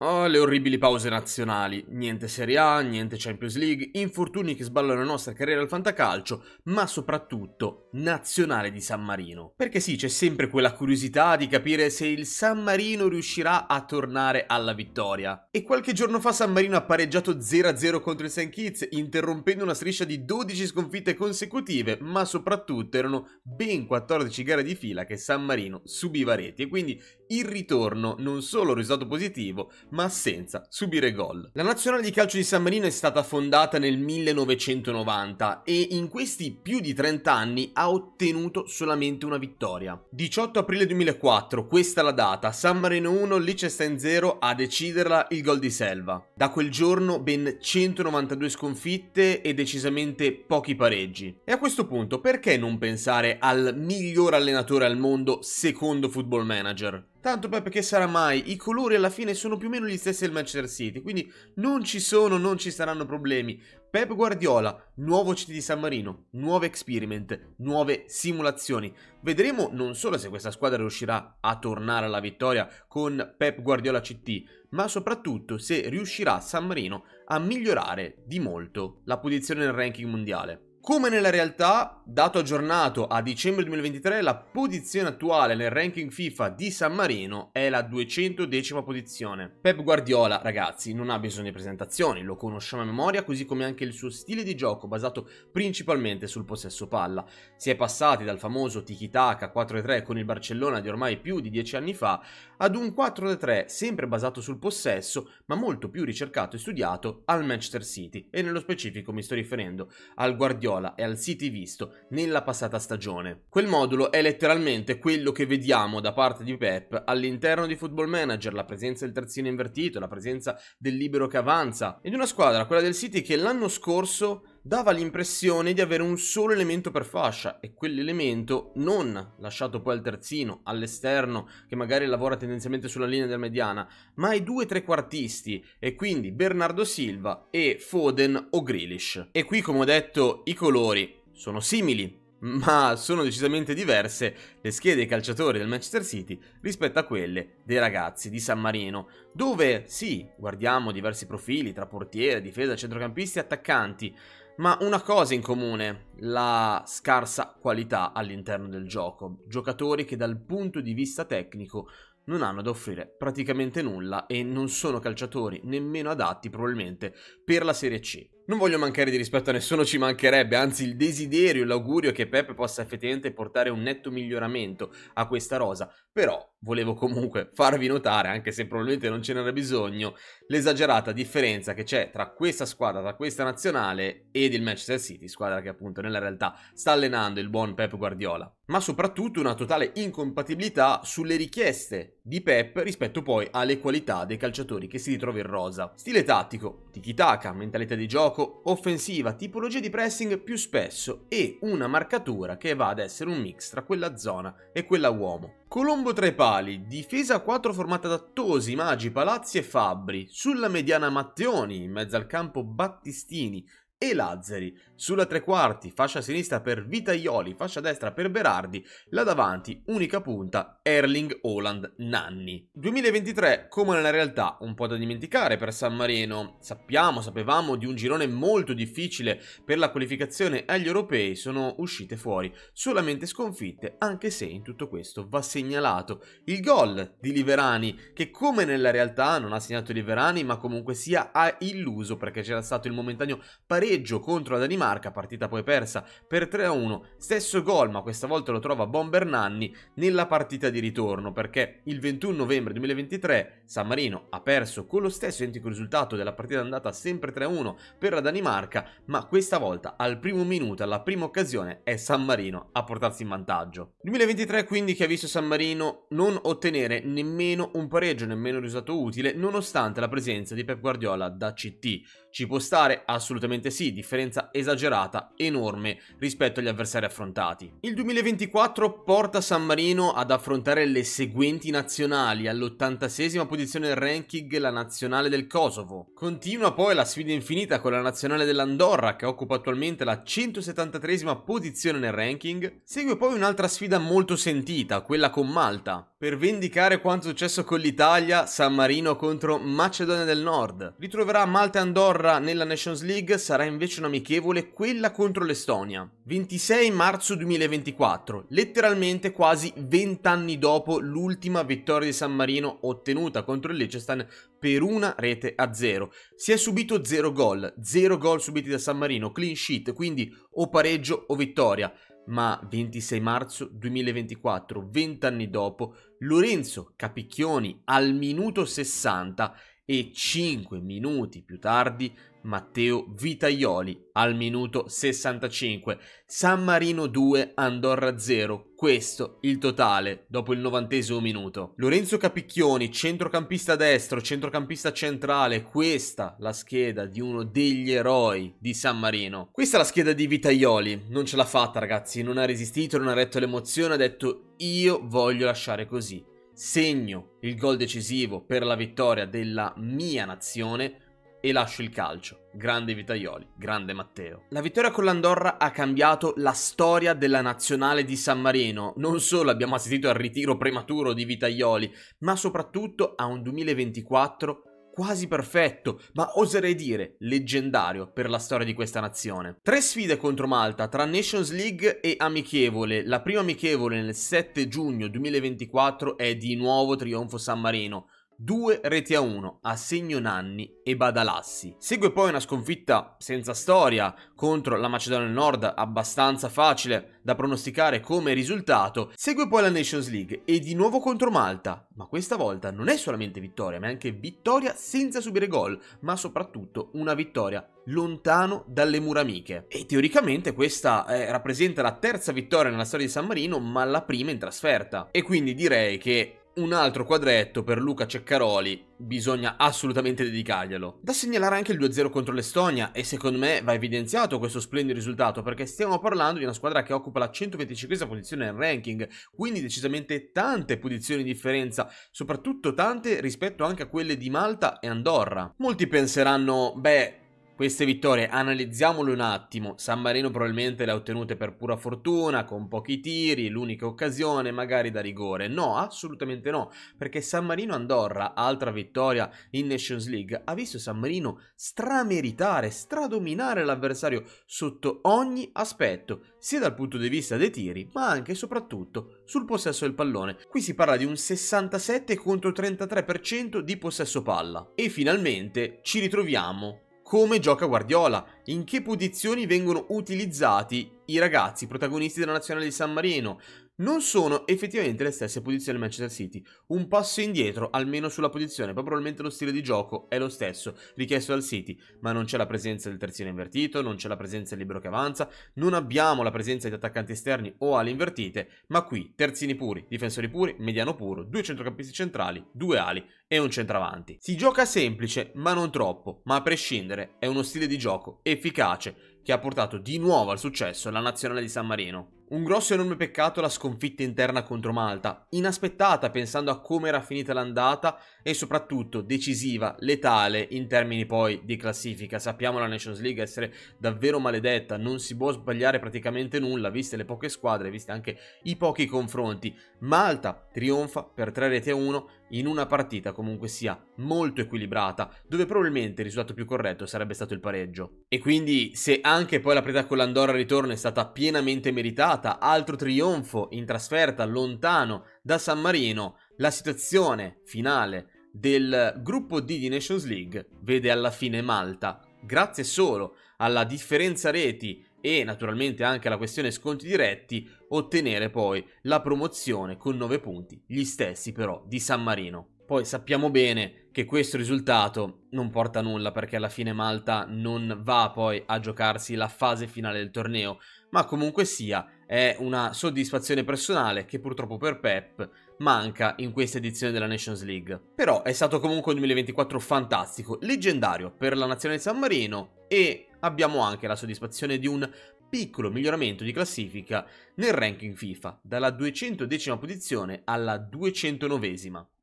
Oh, le orribili pause nazionali, niente Serie A, niente Champions League, infortuni che sballano la nostra carriera al fantacalcio, ma soprattutto nazionale di San Marino. Perché sì, c'è sempre quella curiosità di capire se il San Marino riuscirà a tornare alla vittoria. E qualche giorno fa San Marino ha pareggiato 0-0 contro il St. Kitts, interrompendo una striscia di 12 sconfitte consecutive, ma soprattutto erano ben 14 gare di fila che San Marino subiva reti e quindi il ritorno non solo risultato positivo, ma senza subire gol. La nazionale di calcio di San Marino è stata fondata nel 1990 e in questi più di 30 anni ha ottenuto solamente una vittoria. 18 aprile 2004, questa è la data, San Marino 1, Liechtenstein 0 a deciderla il gol di Selva. Da quel giorno ben 192 sconfitte e decisamente pochi pareggi. E a questo punto perché non pensare al miglior allenatore al mondo secondo Football Manager? Tanto poi perché sarà mai, i colori alla fine sono più o meno gli stessi del Manchester City, quindi non ci sono, non ci saranno problemi. Pep Guardiola, nuovo CT di San Marino, nuove experiment, nuove simulazioni. Vedremo non solo se questa squadra riuscirà a tornare alla vittoria con Pep Guardiola CT, ma soprattutto se riuscirà San Marino a migliorare di molto la posizione nel ranking mondiale. Come nella realtà, dato aggiornato a dicembre 2023, la posizione attuale nel ranking FIFA di San Marino è la 210 posizione. Pep Guardiola, ragazzi, non ha bisogno di presentazioni, lo conosciamo a memoria, così come anche il suo stile di gioco basato principalmente sul possesso palla. Si è passati dal famoso tiki-taka 4-3 con il Barcellona di ormai più di 10 anni fa ad un 4-3 sempre basato sul possesso, ma molto più ricercato e studiato al Manchester City, e nello specifico mi sto riferendo al Guardiola Guardiola e al City visto nella passata stagione. Quel modulo è letteralmente quello che vediamo da parte di Pep all'interno di Football Manager, la presenza del terzino invertito, la presenza del libero che avanza ed una squadra, quella del City, che l'anno scorso dava l'impressione di avere un solo elemento per fascia e quell'elemento non lasciato poi al terzino, all'esterno, che magari lavora tendenzialmente sulla linea del mediana, ma ai due trequartisti e quindi Bernardo Silva e Foden o Grealish. E qui, come ho detto, i colori sono simili, ma sono decisamente diverse le schede dei calciatori del Manchester City rispetto a quelle dei ragazzi di San Marino, dove sì, guardiamo diversi profili tra portiere, difesa, centrocampisti e attaccanti, ma una cosa in comune, la scarsa qualità all'interno del gioco. Giocatori che dal punto di vista tecnico non hanno da offrire praticamente nulla e non sono calciatori nemmeno adatti probabilmente per la Serie C. Non voglio mancare di rispetto a nessuno, ci mancherebbe, anzi il desiderio e l'augurio che Pep possa effettivamente portare un netto miglioramento a questa rosa, però volevo comunque farvi notare, anche se probabilmente non ce n'era bisogno, l'esagerata differenza che c'è tra questa squadra, tra questa nazionale ed il Manchester City, squadra che appunto nella realtà sta allenando il buon Pep Guardiola, ma soprattutto una totale incompatibilità sulle richieste di Pep rispetto poi alle qualità dei calciatori che si ritrova in rosa. Stile tattico, tiki-taka, mentalità di gioco, offensiva, tipologia di pressing più spesso e una marcatura che va ad essere un mix tra quella zona e quella uomo. Colombo tra i pali, difesa a 4 formata da Tosi, Magi, Palazzi e Fabbri, sulla mediana Matteoni, in mezzo al campo Battistini e Lazzari, sulla tre quarti, fascia sinistra per Vitaioli, fascia destra per Berardi, là davanti, unica punta, Erling Holland Nanni. 2023, come nella realtà, un po' da dimenticare per San Marino. Sappiamo, sapevamo di un girone molto difficile per la qualificazione agli europei, sono uscite fuori solamente sconfitte, anche se in tutto questo va segnalato il gol di Liverani, che come nella realtà non ha segnato Liverani, ma comunque sia ha illuso perché c'era stato il momentaneo pareggio contro la Danimarca l'arca, partita poi persa per 3-1. Stesso gol, ma questa volta lo trova Bombernanni nella partita di ritorno, perché il 21 novembre 2023 San Marino ha perso con lo stesso identico risultato della partita andata sempre 3-1 per la Danimarca, ma questa volta al primo minuto, alla prima occasione, è San Marino a portarsi in vantaggio. 2023 quindi che ha visto San Marino non ottenere nemmeno un pareggio, nemmeno un risultato utile, nonostante la presenza di Pep Guardiola da CT. Ci può stare? Assolutamente sì, differenza esagerata, enorme rispetto agli avversari affrontati. Il 2024 porta San Marino ad affrontare le seguenti nazionali. All'86 posizione del ranking la nazionale del Kosovo. Continua poi la sfida infinita con la nazionale dell'Andorra che occupa attualmente la 173 posizione nel ranking. Segue poi un'altra sfida molto sentita, quella con Malta. Per vendicare quanto è successo con l'Italia, San Marino contro Macedonia del Nord. Ritroverà Malta e Andorra nella Nations League, sarà invece un'amichevole quella contro l'Estonia. 26 marzo 2024, letteralmente quasi 20 anni dopo l'ultima vittoria di San Marino ottenuta contro il Liechtenstein per una rete a zero. Si è subito zero gol, zero gol subiti da San Marino, clean sheet, quindi o pareggio o vittoria ma 26 marzo 2024, 20 anni dopo, Lorenzo Capicchioni al minuto 60 e 5 minuti più tardi Matteo Vitaioli al minuto 65, San Marino 2, Andorra 0. Questo il totale dopo il novantesimo minuto. Lorenzo Capicchioni, centrocampista destro, centrocampista centrale, questa la scheda di uno degli eroi di San Marino. Questa è la scheda di Vitaioli, non ce l'ha fatta ragazzi, non ha resistito, non ha retto l'emozione, ha detto io voglio lasciare così. Segno il gol decisivo per la vittoria della mia nazione e lascio il calcio. Grande Vitaioli, grande Matteo. La vittoria con l'Andorra ha cambiato la storia della nazionale di San Marino. Non solo abbiamo assistito al ritiro prematuro di Vitaioli, ma soprattutto a un 2024 quasi perfetto, ma oserei dire leggendario per la storia di questa nazione. Tre sfide contro Malta tra Nations League e amichevole. La prima amichevole nel 7 giugno 2024 è di nuovo trionfo San Marino 2 reti a 1 a segno Nanni e Badalassi. Segue poi una sconfitta senza storia contro la Macedonia del Nord, abbastanza facile da pronosticare come risultato. Segue poi la Nations League e di nuovo contro Malta, ma questa volta non è solamente vittoria, ma è anche vittoria senza subire gol, ma soprattutto una vittoria lontano dalle mura amiche. E teoricamente questa eh, rappresenta la terza vittoria nella storia di San Marino, ma la prima in trasferta. E quindi direi che un altro quadretto per Luca Ceccaroli bisogna assolutamente dedicarglielo. Da segnalare anche il 2-0 contro l'Estonia e secondo me va evidenziato questo splendido risultato perché stiamo parlando di una squadra che occupa la 125 posizione nel ranking, quindi decisamente tante posizioni di differenza, soprattutto tante rispetto anche a quelle di Malta e Andorra. Molti penseranno, beh, queste vittorie, analizziamole un attimo. San Marino probabilmente le ha ottenute per pura fortuna, con pochi tiri, l'unica occasione, magari da rigore. No, assolutamente no, perché San Marino-Andorra, altra vittoria in Nations League, ha visto San Marino strameritare, stradominare l'avversario sotto ogni aspetto, sia dal punto di vista dei tiri, ma anche e soprattutto sul possesso del pallone. Qui si parla di un 67 contro 33% di possesso palla. E finalmente ci ritroviamo come gioca Guardiola, in che posizioni vengono utilizzati i ragazzi protagonisti della nazionale di San Marino, non sono effettivamente le stesse posizioni del Manchester City. Un passo indietro, almeno sulla posizione, poi probabilmente lo stile di gioco è lo stesso richiesto dal City, ma non c'è la presenza del terzino invertito, non c'è la presenza del libero che avanza, non abbiamo la presenza di attaccanti esterni o ali invertite, ma qui terzini puri, difensori puri, mediano puro, due centrocampisti centrali, due ali e un centravanti. Si gioca semplice, ma non troppo, ma a prescindere è uno stile di gioco efficace che ha portato di nuovo al successo la nazionale di San Marino. Un grosso e enorme peccato la sconfitta interna contro Malta, inaspettata pensando a come era finita l'andata e soprattutto decisiva, letale in termini poi di classifica. Sappiamo la Nations League essere davvero maledetta, non si può sbagliare praticamente nulla, viste le poche squadre, viste anche i pochi confronti. Malta trionfa per 3 reti a 1 in una partita comunque sia molto equilibrata, dove probabilmente il risultato più corretto sarebbe stato il pareggio. E quindi se anche poi la preda con l'Andorra ritorno è stata pienamente meritata, puntata, altro trionfo in trasferta lontano da San Marino, la situazione finale del gruppo D di Nations League vede alla fine Malta, grazie solo alla differenza reti e naturalmente anche alla questione sconti diretti, ottenere poi la promozione con 9 punti, gli stessi però di San Marino. Poi sappiamo bene che questo risultato non porta a nulla perché alla fine Malta non va poi a giocarsi la fase finale del torneo, ma comunque sia è una soddisfazione personale che purtroppo per Pep manca in questa edizione della Nations League. Però è stato comunque un 2024 fantastico, leggendario per la nazione di San Marino e abbiamo anche la soddisfazione di un piccolo miglioramento di classifica nel ranking FIFA, dalla 210 posizione alla 209.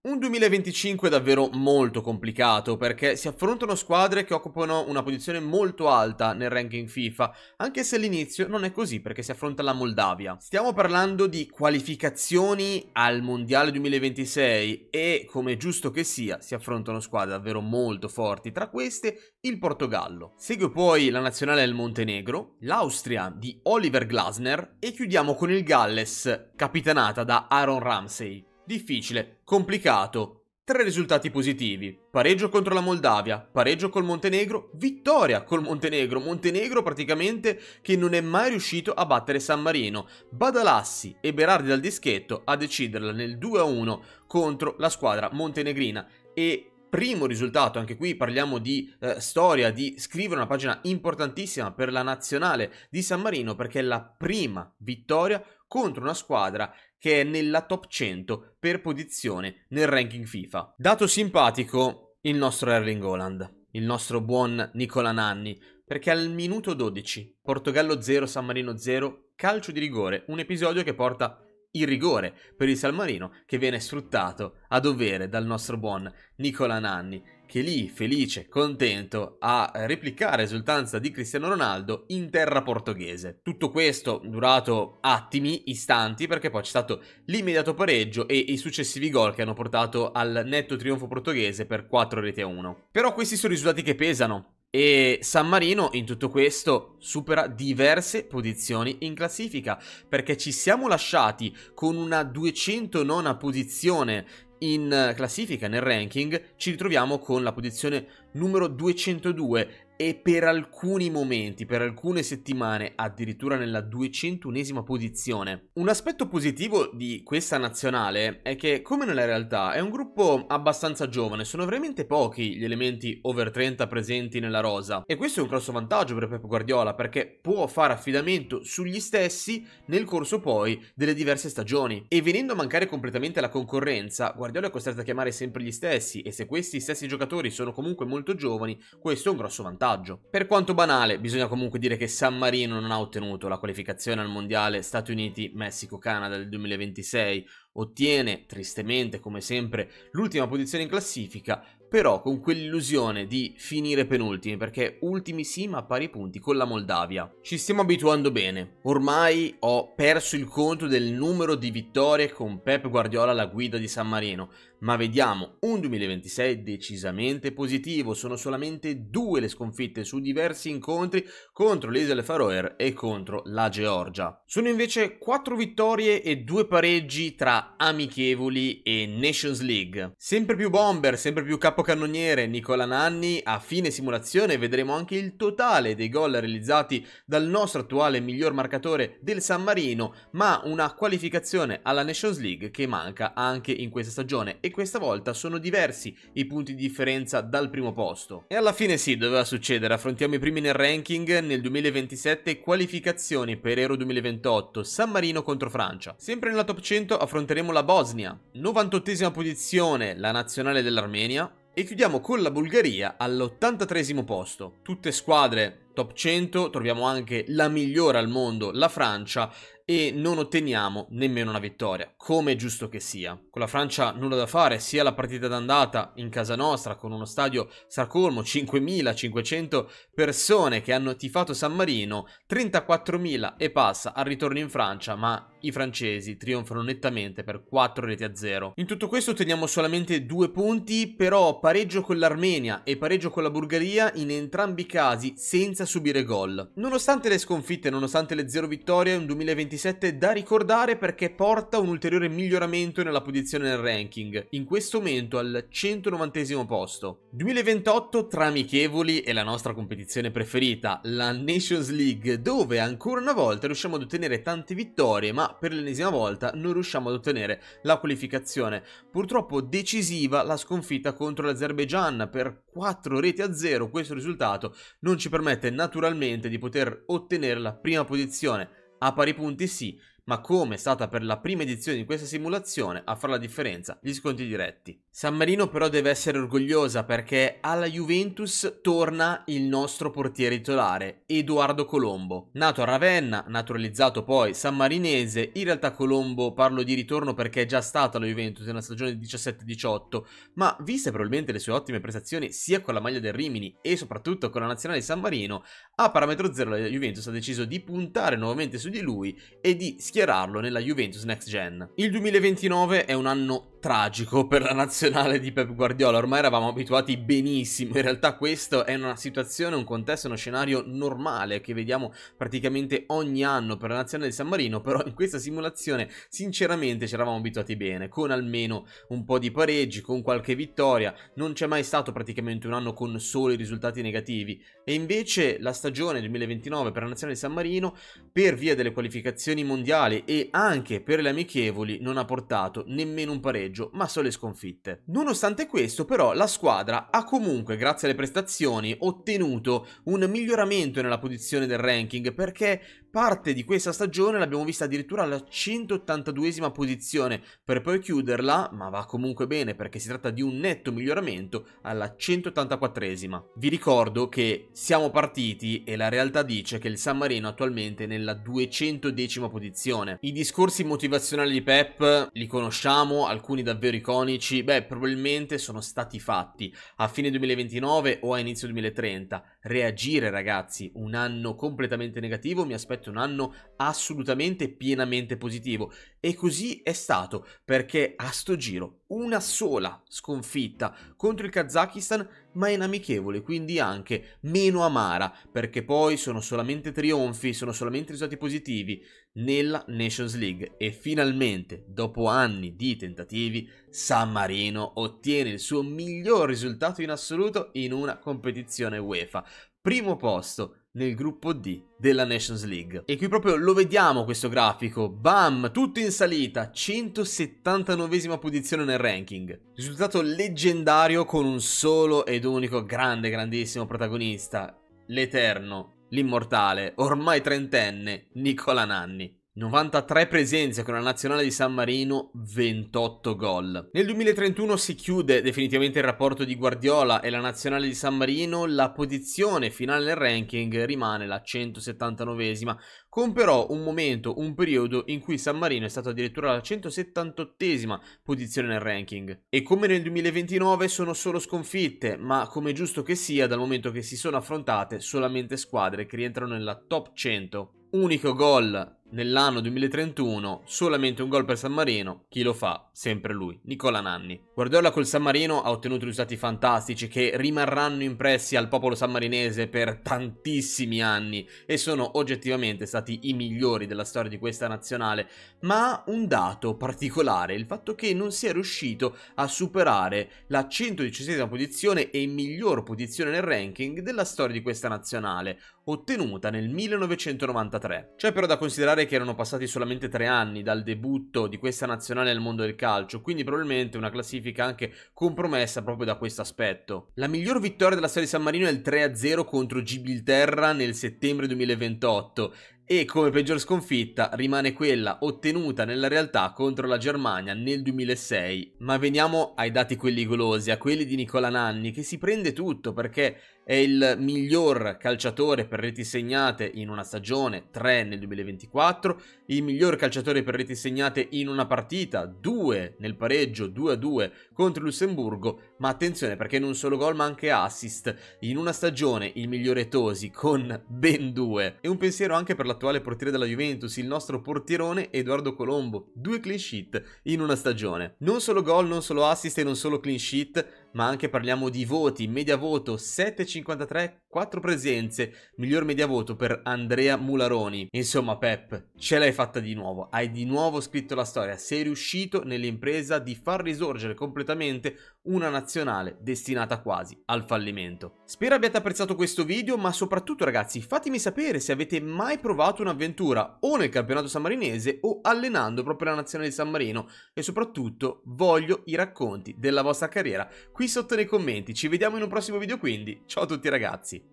Un 2025 davvero molto complicato perché si affrontano squadre che occupano una posizione molto alta nel ranking FIFA, anche se all'inizio non è così perché si affronta la Moldavia. Stiamo parlando di qualificazioni al Mondiale 2026 e come giusto che sia si affrontano squadre davvero molto forti, tra queste il Portogallo. Segue poi la nazionale del Montenegro, l'Austria di Oliver Glasner e chiudiamo con il Galles capitanata da Aaron Ramsey difficile, complicato. Tre risultati positivi. Pareggio contro la Moldavia, pareggio col Montenegro, vittoria col Montenegro. Montenegro praticamente che non è mai riuscito a battere San Marino. Badalassi e Berardi dal dischetto a deciderla nel 2-1 contro la squadra montenegrina. E primo risultato, anche qui parliamo di eh, storia, di scrivere una pagina importantissima per la nazionale di San Marino perché è la prima vittoria contro una squadra che è nella top 100 per posizione nel ranking FIFA. Dato simpatico il nostro Erling Holland, il nostro buon Nicola Nanni, perché al minuto 12, Portogallo 0, San Marino 0, calcio di rigore, un episodio che porta il rigore per il Salmarino che viene sfruttato a dovere dal nostro buon Nicola Nanni che lì felice, contento a replicare esultanza di Cristiano Ronaldo in terra portoghese. Tutto questo durato attimi, istanti, perché poi c'è stato l'immediato pareggio e i successivi gol che hanno portato al netto trionfo portoghese per 4 reti a 1. Però questi sono risultati che pesano, e San Marino in tutto questo supera diverse posizioni in classifica perché ci siamo lasciati con una 209 posizione in classifica, nel ranking, ci ritroviamo con la posizione numero 202 e per alcuni momenti, per alcune settimane, addirittura nella 201esima posizione. Un aspetto positivo di questa nazionale è che, come nella realtà, è un gruppo abbastanza giovane, sono veramente pochi gli elementi over 30 presenti nella rosa e questo è un grosso vantaggio per Pep Guardiola perché può fare affidamento sugli stessi nel corso poi delle diverse stagioni e venendo a mancare completamente la concorrenza, Guardiola è costretto a chiamare sempre gli stessi e se questi stessi giocatori sono comunque molto giovani, questo è un grosso vantaggio vantaggio. Per quanto banale, bisogna comunque dire che San Marino non ha ottenuto la qualificazione al mondiale Stati Uniti, Messico, Canada del 2026, ottiene tristemente come sempre l'ultima posizione in classifica, però con quell'illusione di finire penultimi perché ultimi sì ma a pari punti con la Moldavia. Ci stiamo abituando bene, ormai ho perso il conto del numero di vittorie con Pep Guardiola alla guida di San Marino, ma vediamo un 2026 decisamente positivo. Sono solamente due le sconfitte su diversi incontri contro l'Isle Isole Faroe e contro la Georgia. Sono invece quattro vittorie e due pareggi tra amichevoli e Nations League. Sempre più bomber, sempre più capocannoniere Nicola Nanni. A fine simulazione vedremo anche il totale dei gol realizzati dal nostro attuale miglior marcatore del San Marino, ma una qualificazione alla Nations League che manca anche in questa stagione e questa volta sono diversi i punti di differenza dal primo posto. E alla fine sì, doveva succedere, affrontiamo i primi nel ranking, nel 2027 qualificazioni per Euro 2028, San Marino contro Francia. Sempre nella top 100 affronteremo la Bosnia, 98esima posizione la nazionale dell'Armenia, e chiudiamo con la Bulgaria all'83 posto. Tutte squadre top 100, troviamo anche la migliore al mondo, la Francia, e non otteniamo nemmeno una vittoria, come è giusto che sia. Con la Francia nulla da fare, sia la partita d'andata in casa nostra con uno stadio stracolmo, 5.500 persone che hanno tifato San Marino, 34.000 e passa al ritorno in Francia, ma i francesi trionfano nettamente per 4 reti a 0. In tutto questo otteniamo solamente due punti, però pareggio con l'Armenia e pareggio con la Bulgaria in entrambi i casi senza subire gol. Nonostante le sconfitte, nonostante le 0 vittorie, è un 2027 da ricordare perché porta un ulteriore miglioramento nella posizione nel ranking, in questo momento al 190 posto. 2028 tra amichevoli e la nostra competizione preferita, la Nations League, dove ancora una volta riusciamo ad ottenere tante vittorie, ma per l'ennesima volta non riusciamo ad ottenere la qualificazione. Purtroppo decisiva la sconfitta contro l'Azerbaijan per 4 reti a 0, questo risultato non ci permette naturalmente di poter ottenere la prima posizione, a pari punti sì, ma come è stata per la prima edizione di questa simulazione a fare la differenza gli sconti diretti. San Marino però deve essere orgogliosa perché alla Juventus torna il nostro portiere titolare, Edoardo Colombo. Nato a Ravenna, naturalizzato poi sammarinese, in realtà Colombo parlo di ritorno perché è già stato alla Juventus nella stagione 17-18, ma viste probabilmente le sue ottime prestazioni sia con la maglia del Rimini e soprattutto con la nazionale di San Marino, a parametro zero la Juventus ha deciso di puntare nuovamente su di lui e di schierare schierarlo nella Juventus Next Gen. Il 2029 è un anno tragico per la nazionale di Pep Guardiola, ormai eravamo abituati benissimo, in realtà questo è una situazione, un contesto, uno scenario normale che vediamo praticamente ogni anno per la nazionale di San Marino, però in questa simulazione sinceramente ci eravamo abituati bene, con almeno un po' di pareggi, con qualche vittoria, non c'è mai stato praticamente un anno con soli risultati negativi e invece la stagione 2029 per la nazionale di San Marino per via delle qualificazioni mondiali e anche per le amichevoli non ha portato nemmeno un pareggio pareggio, ma sole sconfitte. Nonostante questo, però, la squadra ha comunque, grazie alle prestazioni, ottenuto un miglioramento nella posizione del ranking perché Parte di questa stagione l'abbiamo vista addirittura alla 182esima posizione, per poi chiuderla, ma va comunque bene perché si tratta di un netto miglioramento, alla 184esima. Vi ricordo che siamo partiti e la realtà dice che il San Marino attualmente è nella 210 posizione. I discorsi motivazionali di Pep li conosciamo, alcuni davvero iconici, beh probabilmente sono stati fatti a fine 2029 o a inizio 2030. Reagire ragazzi, un anno completamente negativo mi aspetto aspetto un anno assolutamente pienamente positivo. E così è stato, perché a sto giro una sola sconfitta contro il Kazakistan, ma in amichevole, quindi anche meno amara, perché poi sono solamente trionfi, sono solamente risultati positivi nella Nations League. E finalmente, dopo anni di tentativi, San Marino ottiene il suo miglior risultato in assoluto in una competizione UEFA. Primo posto nel gruppo D della Nations League. E qui proprio lo vediamo questo grafico. Bam, tutto in salita, 179esima posizione nel ranking. Risultato leggendario con un solo ed unico grande, grandissimo protagonista, l'eterno, l'immortale, ormai trentenne, Nicola Nanni. 93 presenze con la nazionale di San Marino, 28 gol. Nel 2031 si chiude definitivamente il rapporto di Guardiola e la nazionale di San Marino, la posizione finale nel ranking rimane la 179esima, con però un momento, un periodo in cui San Marino è stato addirittura la 178esima posizione nel ranking. E come nel 2029 sono solo sconfitte, ma come giusto che sia dal momento che si sono affrontate solamente squadre che rientrano nella top 100. Unico gol nell'anno 2031 solamente un gol per San Marino, chi lo fa? Sempre lui, Nicola Nanni. Guardiola col San Marino ha ottenuto risultati fantastici che rimarranno impressi al popolo sammarinese per tantissimi anni e sono oggettivamente stati i migliori della storia di questa nazionale, ma un dato particolare, il fatto che non sia riuscito a superare la 116 posizione e miglior posizione nel ranking della storia di questa nazionale, ottenuta nel 1993. C'è cioè, però da considerare che erano passati solamente tre anni dal debutto di questa nazionale nel mondo del calcio, quindi probabilmente una classifica anche compromessa proprio da questo aspetto. La miglior vittoria della storia di San Marino è il 3-0 contro Gibilterra nel settembre 2028, e come peggior sconfitta rimane quella ottenuta nella realtà contro la Germania nel 2006. Ma veniamo ai dati quelli golosi, a quelli di Nicola Nanni che si prende tutto perché è il miglior calciatore per reti segnate in una stagione, 3 nel 2024, il miglior calciatore per reti segnate in una partita, 2 nel pareggio 2-2 contro il Lussemburgo, ma attenzione perché non solo gol ma anche assist, in una stagione il migliore Tosi con ben 2 e un pensiero anche per la l'attuale portiere della Juventus, il nostro portierone Edoardo Colombo. Due clean sheet in una stagione. Non solo gol, non solo assist e non solo clean sheet, ma anche parliamo di voti, media voto 7,53 4 presenze, miglior media voto per Andrea Mularoni. Insomma, Pep, ce l'hai fatta di nuovo, hai di nuovo scritto la storia, sei riuscito nell'impresa di far risorgere completamente una nazionale destinata quasi al fallimento. Spero abbiate apprezzato questo video, ma soprattutto ragazzi, fatemi sapere se avete mai provato un'avventura o nel campionato sammarinese o allenando proprio la nazionale di San Marino e soprattutto voglio i racconti della vostra carriera qui sotto nei commenti. Ci vediamo in un prossimo video quindi, ciao a tutti ragazzi!